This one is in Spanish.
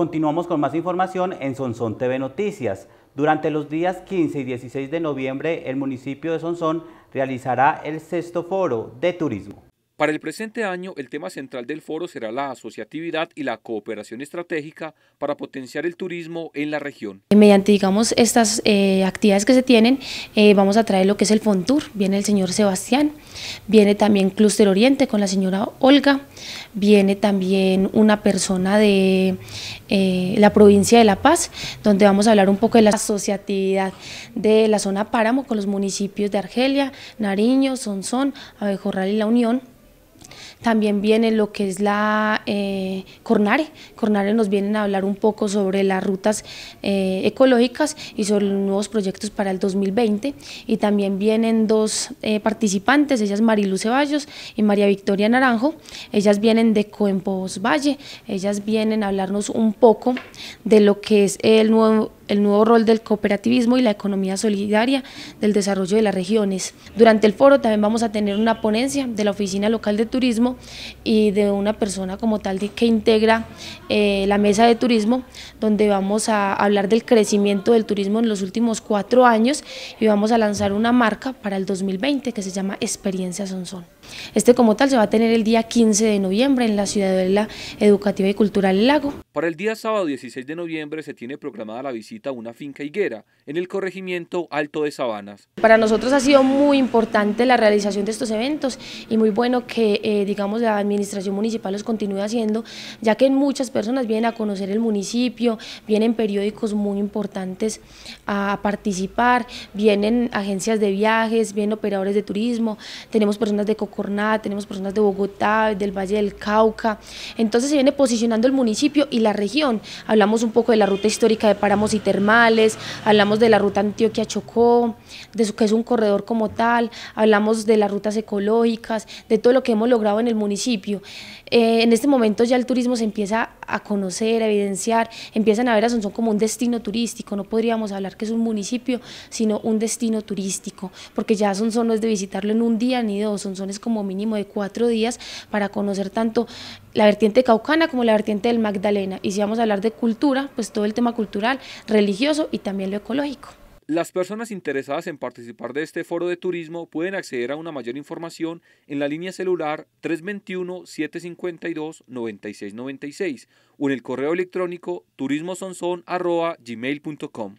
Continuamos con más información en Sonsón TV Noticias. Durante los días 15 y 16 de noviembre, el municipio de Sonsón realizará el sexto foro de turismo. Para el presente año, el tema central del foro será la asociatividad y la cooperación estratégica para potenciar el turismo en la región. Eh, mediante, digamos, estas eh, actividades que se tienen, eh, vamos a traer lo que es el Fontur. Viene el señor Sebastián, viene también Cluster Oriente con la señora Olga, viene también una persona de la provincia de La Paz, donde vamos a hablar un poco de la asociatividad de la zona Páramo con los municipios de Argelia, Nariño, Sonsón, Abejorral y La Unión también viene lo que es la eh, Cornare. Cornare nos vienen a hablar un poco sobre las rutas eh, ecológicas y sobre los nuevos proyectos para el 2020. Y también vienen dos eh, participantes, ellas Marilu Ceballos y María Victoria Naranjo. Ellas vienen de Coempos Valle. Ellas vienen a hablarnos un poco de lo que es el nuevo el nuevo rol del cooperativismo y la economía solidaria del desarrollo de las regiones. Durante el foro también vamos a tener una ponencia de la Oficina Local de Turismo y de una persona como tal que integra eh, la mesa de turismo, donde vamos a hablar del crecimiento del turismo en los últimos cuatro años y vamos a lanzar una marca para el 2020 que se llama Experiencia Sonsón. Este como tal se va a tener el día 15 de noviembre en la Ciudadela Educativa y Cultural Lago. Para el día sábado 16 de noviembre se tiene programada la visita a una finca higuera en el corregimiento Alto de Sabanas. Para nosotros ha sido muy importante la realización de estos eventos y muy bueno que eh, digamos la administración municipal los continúe haciendo ya que muchas personas vienen a conocer el municipio, vienen periódicos muy importantes a participar, vienen agencias de viajes, vienen operadores de turismo, tenemos personas de coco nada, tenemos personas de Bogotá, del Valle del Cauca, entonces se viene posicionando el municipio y la región, hablamos un poco de la ruta histórica de páramos y termales, hablamos de la ruta Antioquia-Chocó, de su, que es un corredor como tal, hablamos de las rutas ecológicas, de todo lo que hemos logrado en el municipio. Eh, en este momento ya el turismo se empieza a a conocer, a evidenciar, empiezan a ver a son como un destino turístico, no podríamos hablar que es un municipio, sino un destino turístico, porque ya Sonsón no es de visitarlo en un día ni dos, son es como mínimo de cuatro días para conocer tanto la vertiente caucana como la vertiente del Magdalena, y si vamos a hablar de cultura, pues todo el tema cultural, religioso y también lo ecológico. Las personas interesadas en participar de este foro de turismo pueden acceder a una mayor información en la línea celular 321-752-9696 o en el correo electrónico turismosonson.gmail.com.